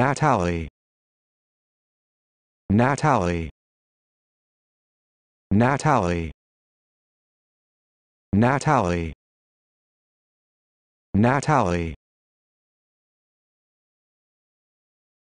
Natalie Natalie Natalie Natalie Natalie